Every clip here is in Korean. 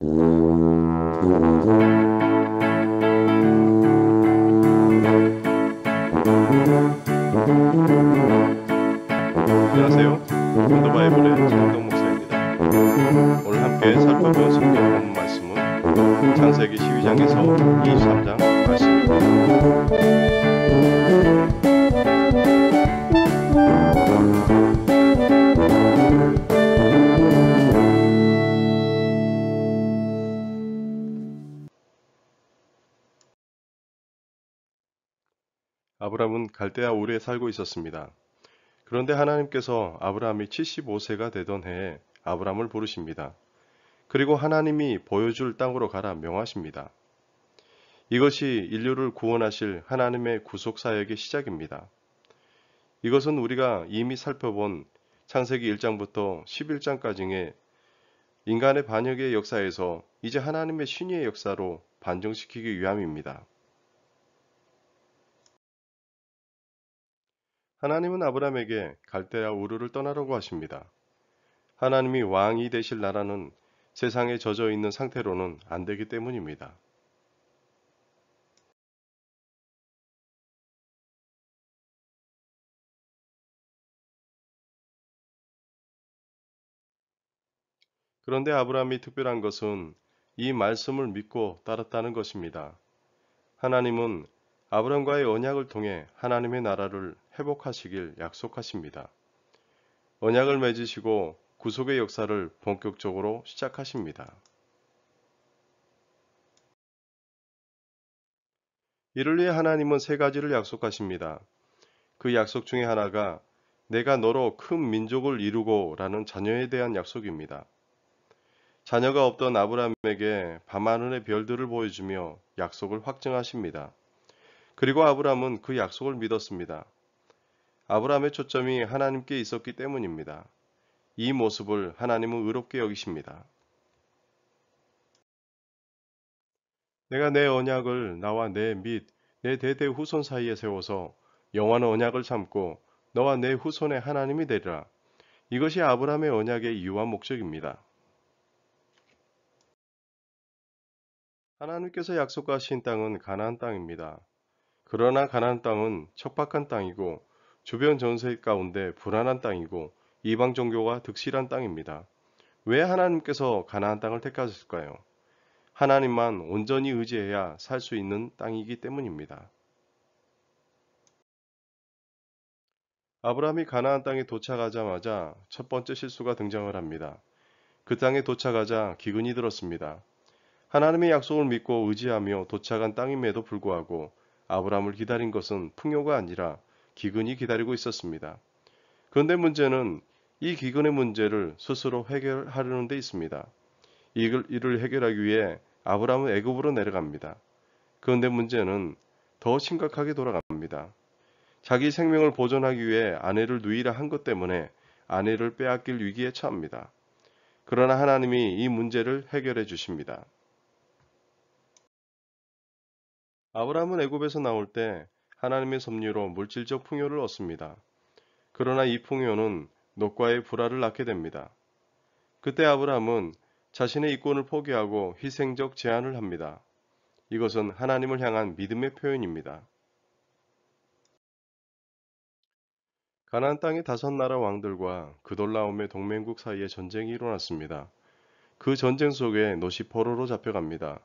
안녕하세요. 한도바이블의 정동 목사입니다. 오늘 함께 살펴본 성경 말씀은 창세기 12장에서 23장 말씀입니다. 아브라함은 갈대아 오래 살고 있었습니다. 그런데 하나님께서 아브라함이 75세가 되던 해에 아브라함을 부르십니다. 그리고 하나님이 보여줄 땅으로 가라 명하십니다. 이것이 인류를 구원하실 하나님의 구속 사역의 시작입니다. 이것은 우리가 이미 살펴본 창세기 1장부터 11장까지의 인간의 반역의 역사에서 이제 하나님의 신의의 역사로 반정시키기 위함입니다. 하나님은 아브라함에게 갈대아 우르를 떠나라고 하십니다. 하나님이 왕이 되실 나라는 세상에 젖어 있는 상태로는 안 되기 때문입니다. 그런데 아브라함이 특별한 것은 이 말씀을 믿고 따랐다는 것입니다. 하나님은 아브라함과의 언약을 통해 하나님의 나라를 회복하시길 약속하십니다. 언약을 맺으시고 구속의 역사를 본격적으로 시작하십니다. 이를 위해 하나님은 세 가지를 약속하십니다. 그 약속 중에 하나가 내가 너로 큰 민족을 이루고 라는 자녀에 대한 약속입니다. 자녀가 없던 아브라함에게 밤하늘의 별들을 보여주며 약속을 확증하십니다. 그리고 아브라함은 그 약속을 믿었습니다. 아브라함의 초점이 하나님께 있었기 때문입니다. 이 모습을 하나님은 의롭게 여기십니다. 내가 내 언약을 나와 내및내 대대 후손 사이에 세워서 영원 언약을 삼고 너와 내 후손의 하나님이 되리라. 이것이 아브라함의 언약의 이유와 목적입니다. 하나님께서 약속하신 땅은 가나안 땅입니다. 그러나 가나안 땅은 척박한 땅이고 주변 전세 가운데 불안한 땅이고 이방 종교가 득실한 땅입니다. 왜 하나님께서 가나안 땅을 택하셨을까요? 하나님만 온전히 의지해야 살 수 있는 땅이기 때문입니다. 아브라함이 가나안 땅에 도착하자마자 첫 번째 실수가 등장을 합니다. 그 땅에 도착하자 기근이 들었습니다. 하나님의 약속을 믿고 의지하며 도착한 땅임에도 불구하고 아브라함을 기다린 것은 풍요가 아니라 기근이 기다리고 있었습니다. 그런데 문제는 이 기근의 문제를 스스로 해결하려는 데 있습니다. 이를 해결하기 위해 아브라함은 애굽으로 내려갑니다. 그런데 문제는 더 심각하게 돌아갑니다. 자기 생명을 보존하기 위해 아내를 누이라 한 것 때문에 아내를 빼앗길 위기에 처합니다. 그러나 하나님이 이 문제를 해결해 주십니다. 아브라함은 애굽에서 나올 때 하나님의 섭리로 물질적 풍요를 얻습니다. 그러나 이 풍요는 녹과의 불화를 낳게 됩니다. 그때 아브라함은 자신의 이권을 포기하고 희생적 제안을 합니다. 이것은 하나님을 향한 믿음의 표현입니다. 가나안 땅의 다섯 나라 왕들과 그돌라움의 동맹국 사이에 전쟁이 일어났습니다. 그 전쟁 속에 노시포로로 잡혀갑니다.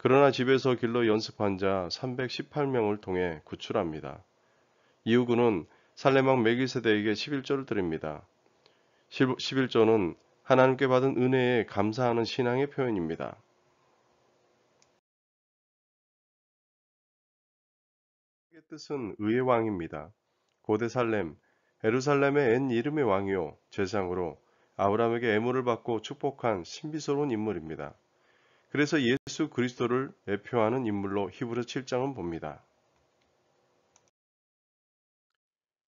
그러나 집에서 길러 연습한 자 318명을 통해 구출합니다. 이후 그는 살레망 메기세대에게 11조를 드립니다. 11조는 하나님께 받은 은혜에 감사하는 신앙의 표현입니다. 뜻은 의의 왕입니다. 고대 살렘, 에루살렘의 엔 이름의 왕이요 제상으로 아브라함에게 애물을 받고 축복한 신비스러운 인물입니다. 그래서 예수 그리스도를 대표하는 인물로 히브리 7장은 봅니다.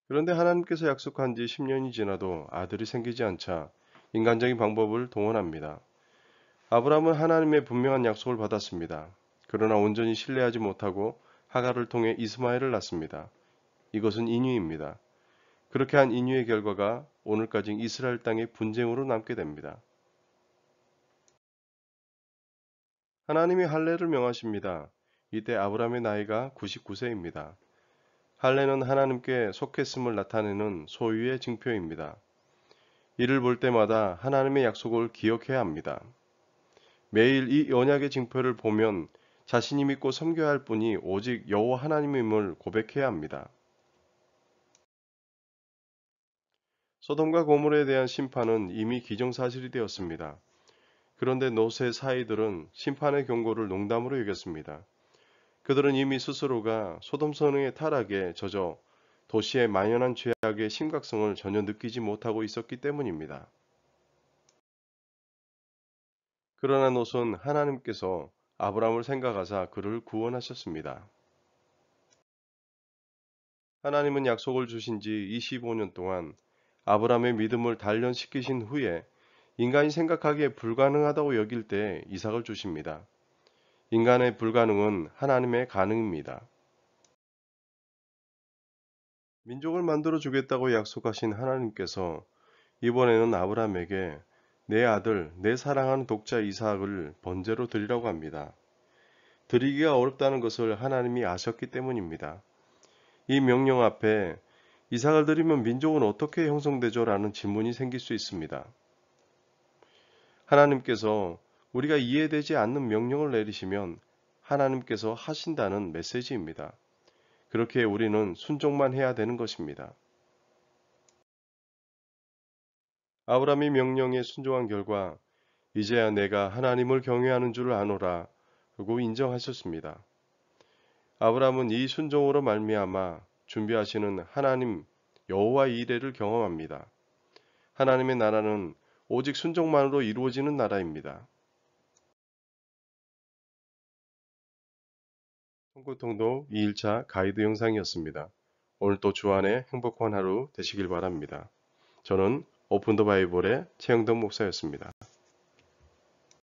그런데 하나님께서 약속한 지 10년이 지나도 아들이 생기지 않자 인간적인 방법을 동원합니다. 아브라함은 하나님의 분명한 약속을 받았습니다. 그러나 온전히 신뢰하지 못하고 하가를 통해 이스마엘을 낳습니다. 이것은 인유입니다. 그렇게 한 인유의 결과가 오늘까지 이스라엘 땅의 분쟁으로 남게 됩니다. 하나님이 할례를 명하십니다. 이때 아브라함의 나이가 99세입니다. 할례는 하나님께 속했음을 나타내는 소유의 증표입니다. 이를 볼 때마다 하나님의 약속을 기억해야 합니다. 매일 이 언약의 증표를 보면 자신이 믿고 섬겨야 할 분이 오직 여호와 하나님임을 고백해야 합니다. 소돔과 고물에 대한 심판은 이미 기정사실이 되었습니다. 그런데 노세 사이들은 심판의 경고를 농담으로 여겼습니다. 그들은 이미 스스로가 소돔선의 타락에 젖어 도시의 만연한 죄악의 심각성을 전혀 느끼지 못하고 있었기 때문입니다. 그러나 노선 하나님께서 아브라함을 생각하사 그를 구원하셨습니다. 하나님은 약속을 주신 지 25년 동안 아브라함의 믿음을 단련시키신 후에 인간이 생각하기에 불가능하다고 여길 때 이삭을 주십니다. 인간의 불가능은 하나님의 가능입니다. 민족을 만들어 주겠다고 약속하신 하나님께서 이번에는 아브라함에게 내 아들, 내 사랑하는 독자 이삭을 번제로 드리라고 합니다. 드리기가 어렵다는 것을 하나님이 아셨기 때문입니다. 이 명령 앞에 이삭을 드리면 민족은 어떻게 형성되죠? 라는 질문이 생길 수 있습니다. 하나님께서 우리가 이해되지 않는 명령을 내리시면 하나님께서 하신다는 메시지입니다. 그렇게 우리는 순종만 해야 되는 것입니다. 아브라함이 명령에 순종한 결과 이제야 내가 하나님을 경외하는 줄을 아노라 고 인정하셨습니다. 아브라함은 이 순종으로 말미암아 준비하시는 하나님 여호와 이레를 경험합니다. 하나님의 나라는 오직 순종만으로 이루어지는 나라입니다. 통고통독 2일차 가이드 영상이었습니다. 오늘도 주안의 행복한 하루 되시길 바랍니다. 저는 오픈 더 바이블의 최영덕 목사였습니다.